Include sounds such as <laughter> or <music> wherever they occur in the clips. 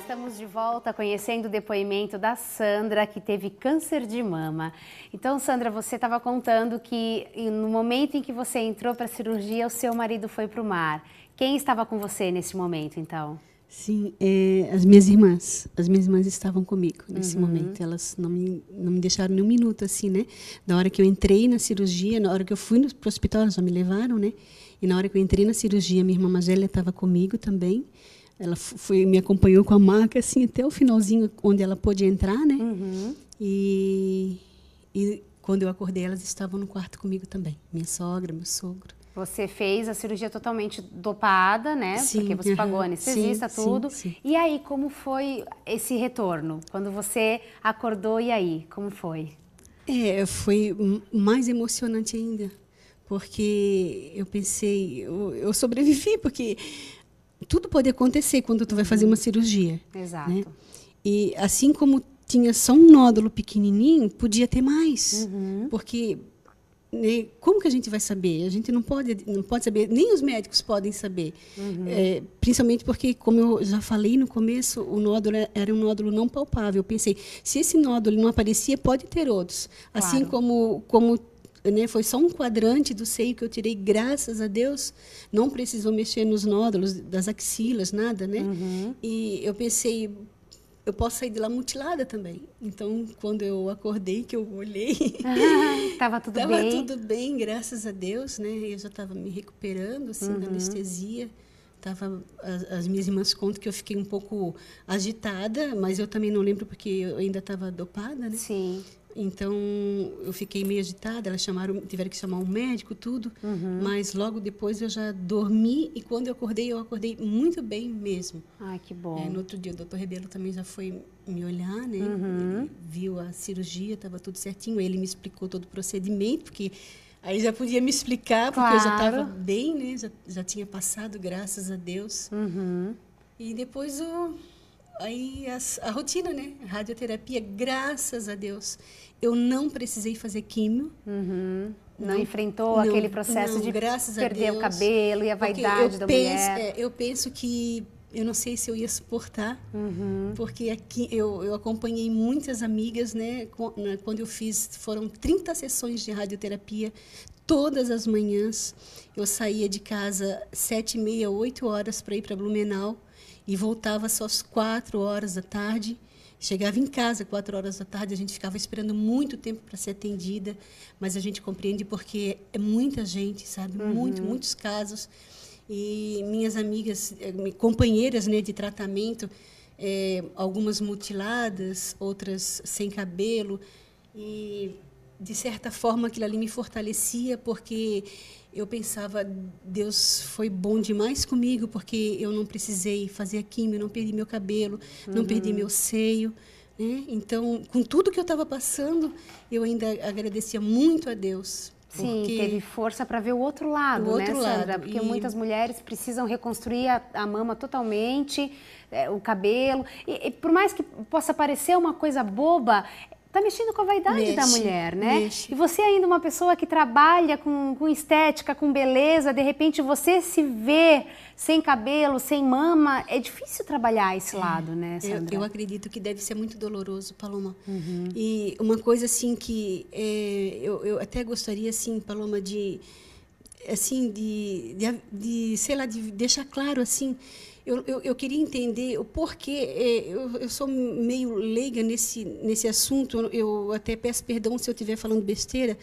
Estamos de volta conhecendo o depoimento da Sandra, que teve câncer de mama. Então, Sandra, você estava contando que no momento em que você entrou para a cirurgia, o seu marido foi para o mar. Quem estava com você nesse momento, então? Sim, é, as minhas irmãs. As minhas irmãs estavam comigo nesse uhum. momento. Elas não me, não me deixaram nem um minuto assim, né? Da hora que eu entrei na cirurgia, na hora que eu fui para o hospital, elas já me levaram, né? E na hora que eu entrei na cirurgia, minha irmã Magélia estava comigo também. Ela foi, me acompanhou com a maca assim até o finalzinho onde ela pôde entrar, né? Uhum. E, e quando eu acordei, elas estavam no quarto comigo também. Minha sogra, meu sogro. Você fez a cirurgia totalmente dopada, né? Sim, Porque você pagou anestesista, sim, tudo. Sim, sim. E aí, como foi esse retorno? Quando você acordou, e aí? Como foi? É, foi mais emocionante ainda, porque eu pensei, eu, eu sobrevivi, porque tudo pode acontecer quando tu vai fazer uma cirurgia. Né? Exato. Né? E assim como tinha só um nódulo pequenininho, podia ter mais, uhum. porque né, como que a gente vai saber? A gente não pode, não pode saber, nem os médicos podem saber, uhum. é, principalmente porque, como eu já falei no começo, o nódulo é, era um nódulo não palpável. Eu pensei, se esse nódulo não aparecia, pode ter outros, assim claro. assim como como né, foi só um quadrante do seio que eu tirei, graças a Deus. Não precisou mexer nos nódulos das axilas, nada, né? Uhum. E eu pensei, eu posso sair de lá mutilada também. Então, quando eu acordei, que eu olhei, estava <laughs> tudo tava bem. Tava tudo bem, graças a Deus, né? Eu já estava me recuperando assim uhum. da anestesia. Tava, as, as, minhas irmãs contam que eu fiquei um pouco agitada, mas eu também não lembro porque eu ainda estava dopada, né? Sim. Então eu fiquei meio agitada, elas chamaram, tiveram que chamar um médico, tudo, uhum. mas logo depois eu já dormi e quando eu acordei, eu acordei muito bem mesmo. Ai, que bom. É, no outro dia o doutor Rebelo também já foi me olhar, né? Uhum. Ele viu a cirurgia, estava tudo certinho, ele me explicou todo o procedimento, porque aí já podia me explicar, porque claro. eu já estava bem, né? Já, já tinha passado, graças a Deus. Uhum. E depois eu aí as, a rotina, né? radioterapia, graças a Deus, eu não precisei fazer químio. Uhum. Não, não, enfrentou não, aquele processo não, de perder Deus, o cabelo e a vaidade da penso, mulher. É, eu penso que eu não sei se eu ia suportar, uhum. porque aqui eu, eu acompanhei muitas amigas, né? né quando eu fiz, foram 30 sessões de radioterapia, todas as manhãs. Eu saía de casa sete e meia, oito horas para ir para Blumenau e voltava só às quatro horas da tarde. Chegava em casa quatro horas da tarde, a gente ficava esperando muito tempo para ser atendida, mas a gente compreende porque é muita gente, sabe? Uhum. Muito, muitos casos. E minhas amigas, eh, companheiras né, de tratamento, é, algumas mutiladas, outras sem cabelo. E de certa forma, aquilo ali me fortalecia, porque eu pensava, Deus foi bom demais comigo, porque eu não precisei fazer química não perdi meu cabelo, uhum. não perdi uhum. meu seio. Né? Então, com tudo que eu estava passando, eu ainda agradecia muito a Deus. Sim, teve força para ver o outro lado, o né, outro né, Sandra? Lado. Porque e... muitas mulheres precisam reconstruir a, a mama totalmente, é, o cabelo. E, e, por mais que possa parecer uma coisa boba, Está mexendo com a vaidade mexe, da mulher, né? Mexe. E você é ainda uma pessoa que trabalha com, com estética, com beleza, de repente você se vê sem cabelo, sem mama, é difícil trabalhar esse é, lado, né, Sandra? Eu, eu, acredito que deve ser muito doloroso, Paloma. Uhum. E uma coisa assim que é, eu, eu até gostaria, assim, Paloma, de assim de, de, de sei lá, de deixar claro assim eu, eu, eu queria entender o porquê. É, eu, eu, sou meio leiga nesse, nesse assunto, eu até peço perdão se eu estiver falando besteira.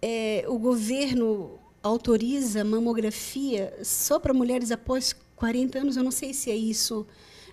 É, o governo autoriza mamografia só para mulheres após 40 anos, eu não sei se é isso.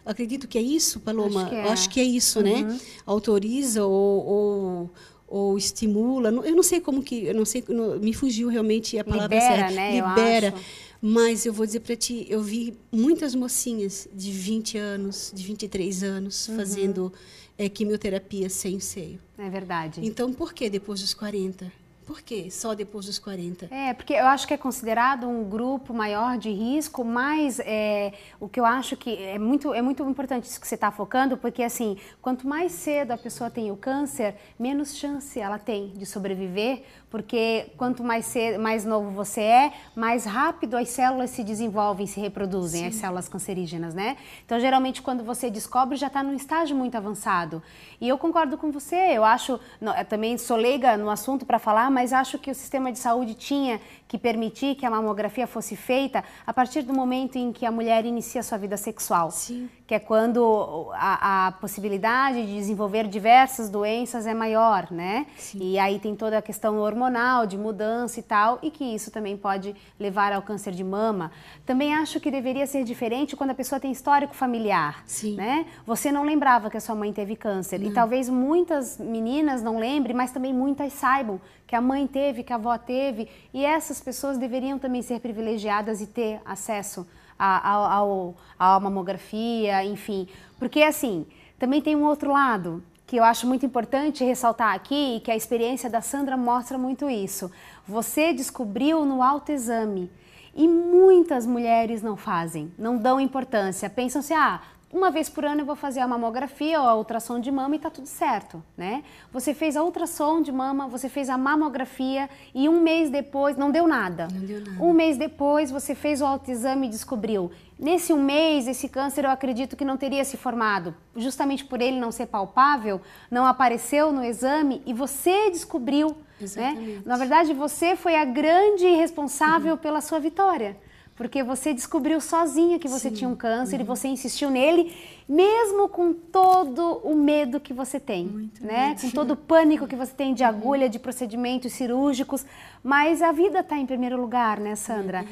Acredito que é isso, Paloma. Acho que é, Acho que é isso, né? uhum. né? Autoriza ou, ou, ou, estimula. Eu não sei como que. Eu não sei. Me fugiu realmente a palavra Libera, certa. Né? Libera. Eu acho. Mas eu vou dizer para ti, eu vi muitas mocinhas de 20 anos, de 23 anos, uhum. fazendo é, quimioterapia sem seio. É verdade. Então, por que depois dos 40? Por quê? Só depois dos 40? É, porque eu acho que é considerado um grupo maior de risco, mas é, o que eu acho que é muito, é muito importante isso que você está focando, porque assim, quanto mais cedo a pessoa tem o câncer, menos chance ela tem de sobreviver, porque quanto mais, cedo, mais novo você é, mais rápido as células se desenvolvem, se reproduzem, Sim. as células cancerígenas, né? Então, geralmente, quando você descobre, já está num estágio muito avançado. E eu concordo com você, eu acho, é, também sou leiga no assunto para falar, mas acho que o sistema de saúde tinha que permitir que a mamografia fosse feita a partir do momento em que a mulher inicia sua vida sexual. Sim. Que é quando a, a possibilidade de desenvolver diversas doenças é maior, né? Sim. E aí tem toda a questão hormonal, de mudança e tal, e que isso também pode levar ao câncer de mama. Também acho que deveria ser diferente quando a pessoa tem histórico familiar, Sim. né? Você não lembrava que a sua mãe teve câncer. Não. E talvez muitas meninas não lembrem, mas também muitas saibam que a mãe teve, que a avó teve. E essas essas pessoas deveriam também ser privilegiadas e ter acesso à mamografia, enfim. Porque, assim, também tem um outro lado que eu acho muito importante ressaltar aqui, que a experiência da Sandra mostra muito isso. Você descobriu no autoexame. E muitas mulheres não fazem, não dão importância. Pensam-se, assim, ah, uma vez por ano eu vou fazer a mamografia ou a ultrassom de mama e tá tudo certo, né? Você fez a ultrassom de mama, você fez a mamografia e um mês depois não deu nada. Não deu nada. Um mês depois você fez o autoexame e descobriu. Nesse um mês, esse câncer eu acredito que não teria se formado, justamente por ele não ser palpável, não apareceu no exame e você descobriu. Né? Exatamente. Né? Na verdade, você foi a grande responsável uhum. pela sua vitória. Porque você descobriu sozinha que você Sim. tinha um câncer uhum. e você insistiu nele, mesmo com todo o medo que você tem, Muito né? Medo. Com todo o pânico que você tem de <laughs> é. agulha, de procedimentos cirúrgicos, mas a vida está em primeiro lugar, né, Sandra? É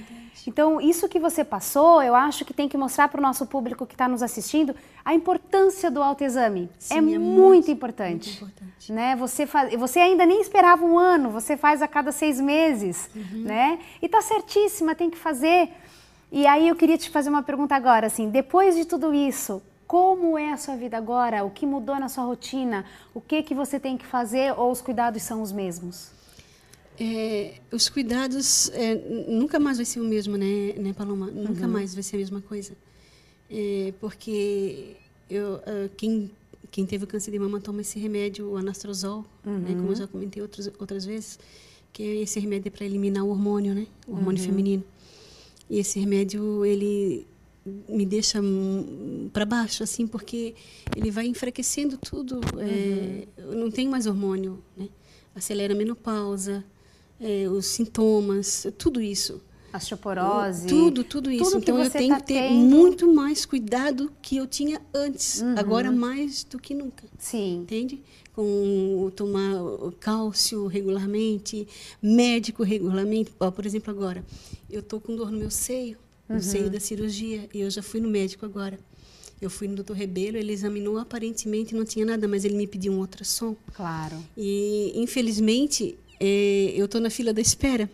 então, isso que você passou, eu acho que tem que mostrar para o nosso público que está nos assistindo a importância do autoexame. É Sim, é, é muito, muito, importante, muito, importante. Né? Você, faz, você ainda nem esperava um ano, você faz a cada seis meses. Uhum. Né? E tá certíssima, tem que fazer. E aí eu queria te fazer uma pergunta agora, assim, depois de tudo isso, como é a sua vida agora? O que mudou na sua rotina? O que que você tem que fazer ou os cuidados são os mesmos? É, os cuidados é, nunca mais vai ser o mesmo, né, né Paloma? Nunca uhum. mais vai ser a mesma coisa. É, porque eu, ah, quem, quem teve câncer de mama toma esse remédio, o anastrozol, né, uhum. né, como eu já comentei outros, outras vezes, que é esse remédio é para eliminar o hormônio, né, o hormônio uhum. feminino. E esse remédio, ele me deixa para baixo, assim, porque ele vai enfraquecendo tudo. É, uhum. não tem mais hormônio, né? Acelera a menopausa, é, os sintomas, tudo isso osteoporose. Tudo, tudo isso. Tudo então eu tenho tá que ter tendo... muito mais cuidado que eu tinha antes, uhum. agora mais do que nunca. Sim. Entende? Com tomar cálcio regularmente, médico regularmente. Por exemplo, agora, eu tô com dor no meu seio, uhum. no seio da cirurgia, e eu já fui no médico agora. Eu fui no doutor Rebelo, ele examinou, aparentemente não tinha nada, mas ele me pediu um ultrassom. Claro. E, infelizmente, é, eu estou na fila da espera.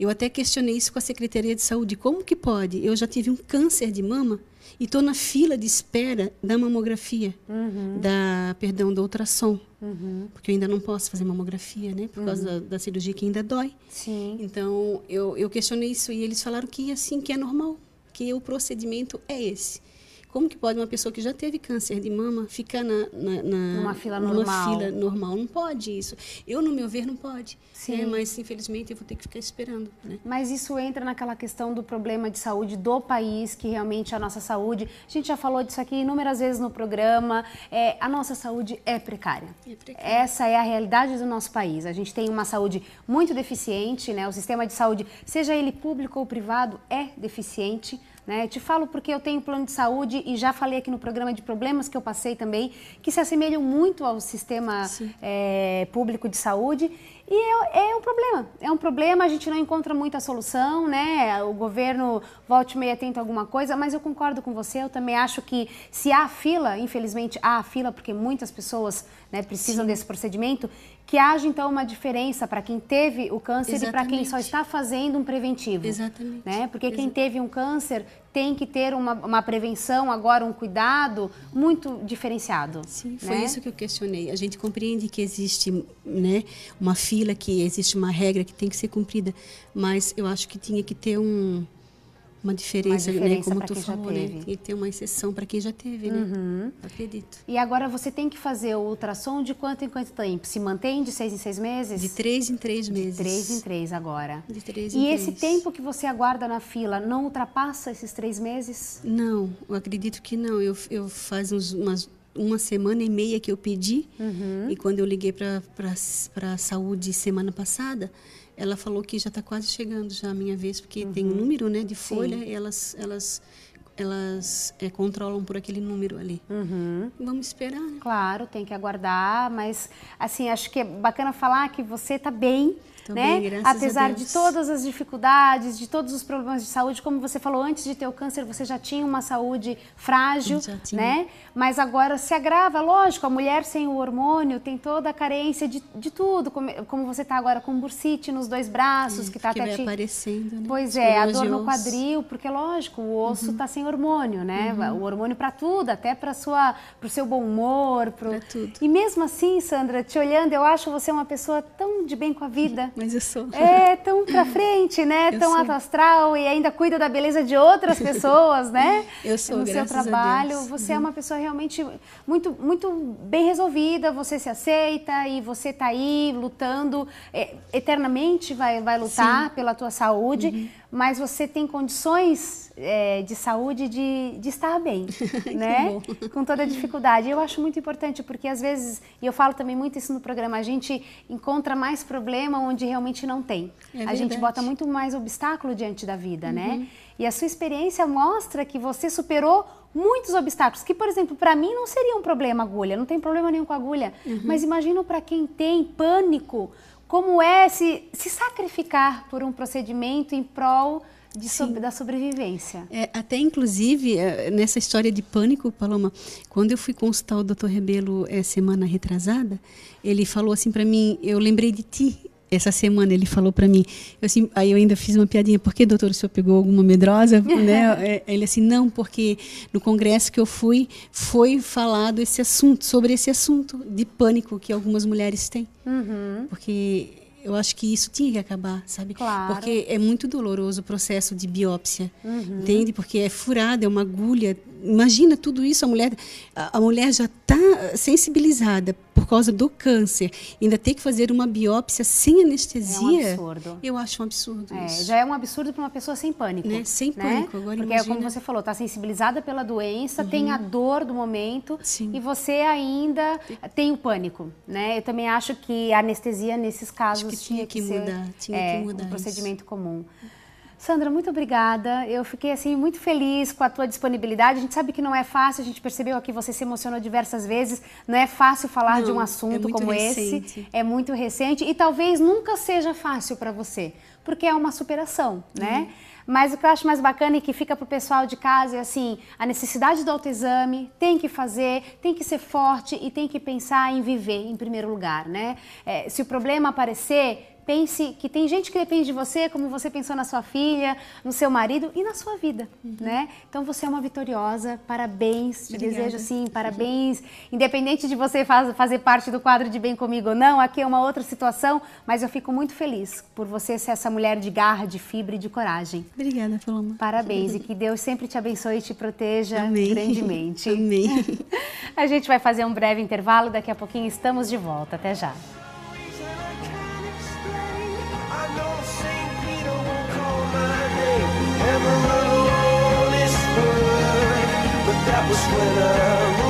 Eu até questionei isso com a Secretaria de Saúde. Como que pode? Eu já tive um câncer de mama e estou na fila de espera da mamografia, uhum. da perdão, do ultrassom, uhum. porque eu ainda não posso fazer mamografia, né, por uhum. causa da, da, cirurgia que ainda dói. Sim. Então eu, eu questionei isso e eles falaram que assim que é normal, que o procedimento é esse. Como que pode uma pessoa que já teve câncer de mama ficar na, na, na numa fila numa normal? fila normal? Não pode isso. Eu, no meu ver, não pode. Sim. É, mas, infelizmente, eu vou ter que ficar esperando. Né? Mas isso entra naquela questão do problema de saúde do país, que realmente é a nossa saúde... A gente já falou disso aqui inúmeras vezes no programa. É, a nossa saúde é precária. é precária. Essa é a realidade do nosso país. A gente tem uma saúde muito deficiente, né? O sistema de saúde, seja ele público ou privado, é deficiente. Né? Te falo porque eu tenho plano de saúde e já falei aqui no programa de problemas que eu passei também, que se assemelham muito ao sistema é, público de saúde. E é, é, um problema, é um problema, a gente não encontra muita solução, né? O governo volte atento a alguma coisa, mas eu concordo com você, eu também acho que se há fila, infelizmente há fila, porque muitas pessoas né, precisam Sim. desse procedimento, que haja então uma diferença para quem teve o câncer Exatamente. e para quem só está fazendo um preventivo. Exatamente. Né? Porque Exatamente. quem teve um câncer tem que ter uma, uma prevenção, agora um cuidado muito diferenciado. Sim, né? foi né? isso que eu questionei. A gente compreende que existe né, uma fila, que existe uma regra que tem que ser cumprida, mas eu acho que tinha que ter um, uma diferença, uma diferença né, como tu falou, né? E ter uma exceção para quem já teve, né? Uhum. Acredito. E agora você tem que fazer o ultrassom de quanto em quanto tempo? Se mantém de seis em seis meses? De três em três meses. De três em três agora. De três em e três. E esse tempo que você aguarda na fila não ultrapassa esses três meses? Não, eu acredito que não. Eu, eu faz uns, umas uma semana e meia que eu pedi uhum. e quando eu liguei para a saúde semana passada ela falou que já está quase chegando já a minha vez, porque uhum. tem um número né, de folha Sim. e elas, elas, elas é, controlam por aquele número ali. Uhum. Vamos esperar. Né? Claro, tem que aguardar, mas assim, acho que é bacana falar que você está bem, também, né? Apesar de todas as dificuldades, de todos os problemas de saúde, como você falou, antes de ter o câncer você já tinha uma saúde frágil, né? Mas agora se agrava, lógico, a mulher sem o hormônio tem toda a carência de, de tudo, como, como você está agora com bursite nos dois braços, é, que está até te... aparecendo, né? Pois é, a dor no quadril, porque lógico, o osso está uhum. Tá sem hormônio, né? Uhum. O hormônio para tudo, até para sua, pro seu bom humor, pro... tudo. E mesmo assim, Sandra, te olhando, eu acho você uma pessoa tão de bem com a vida. Mas eu sou. É, tão pra frente, né? Eu tão sou. astral e ainda cuida da beleza de outras <laughs> pessoas, né? Eu sou, No seu trabalho, você é uhum. é uma pessoa realmente muito, muito bem resolvida, você se aceita e você tá aí lutando, é, eternamente vai, vai lutar Sim. pela tua saúde, uhum. mas você tem condições é, de saúde de, de estar bem, <laughs> né? Com toda a dificuldade. Eu acho muito importante porque às vezes, e eu falo também muito isso no programa, a gente encontra mais problema onde realmente não tem. É a gente bota muito mais obstáculo diante da vida, né? uhum. né? E a sua experiência mostra que você superou muitos obstáculos, que por exemplo, para mim não seria um problema agulha, não tem problema nenhum com agulha, uhum. mas imagino para quem tem pânico, como é se, se sacrificar por um procedimento em prol da sobrevivência. É, até, inclusive, é, nessa história de pânico, Paloma, quando eu fui consultar o Dr. Rebelo é, semana retrasada, ele falou assim para mim: Eu lembrei de ti essa semana ele falou para mim, eu assim, aí eu ainda fiz uma piadinha, por que doutor, o senhor pegou alguma medrosa, <laughs> né? É, ele assim, não, porque no congresso que eu fui, foi falado esse assunto, sobre esse assunto de pânico que algumas mulheres têm. Uhum. Porque eu acho que isso tinha que acabar, sabe? Claro. Porque é muito doloroso o processo de biópsia, uhum. entende? Porque é furada, é uma agulha. Imagina tudo isso, a mulher, a, a mulher já está sensibilizada causa do câncer, ainda ter que fazer uma biópsia sem anestesia. É um absurdo. Eu acho um absurdo é, isso. Já é um absurdo para uma pessoa sem pânico. Né? Sem né? pânico, agora Porque é imagina... como você falou, está sensibilizada pela doença, uhum. tem a uhum. dor do momento Sim. e você ainda tem o pânico, né? Eu também acho que a anestesia nesses casos acho que tinha, tinha que, que ser, mudar, tinha é, que mudar um procedimento isso. comum. Sandra, muito obrigada. Eu fiquei assim muito feliz com a tua disponibilidade. A gente sabe que não é fácil, a gente percebeu aqui você se emocionou diversas vezes. Não é fácil falar não, de um é assunto é como recente. esse. É muito recente e talvez nunca seja fácil para você, porque é uma superação, né? Uhum. Mas o que eu acho mais bacana e que fica para o pessoal de casa é assim, a necessidade do autoexame, tem que fazer, tem que ser forte e tem que pensar em viver em primeiro lugar, né? É, se o problema aparecer, pense que tem gente que depende de você, como você pensou na sua filha, no seu marido e na sua vida, uhum. né? Então você é uma vitoriosa, parabéns, te Obrigada. desejo sim, parabéns. Uhum. Independente de você faz, fazer parte do quadro de Bem Comigo ou não, aqui é uma outra situação, mas eu fico muito feliz por você ser essa mulher de garra, de fibra e de coragem. Obrigada, Paloma. Parabéns e que Deus sempre te abençoe e te proteja Amém. grandemente. Amém. <laughs> A gente vai fazer um breve intervalo, daqui a pouquinho estamos de volta. Até já. that was winter.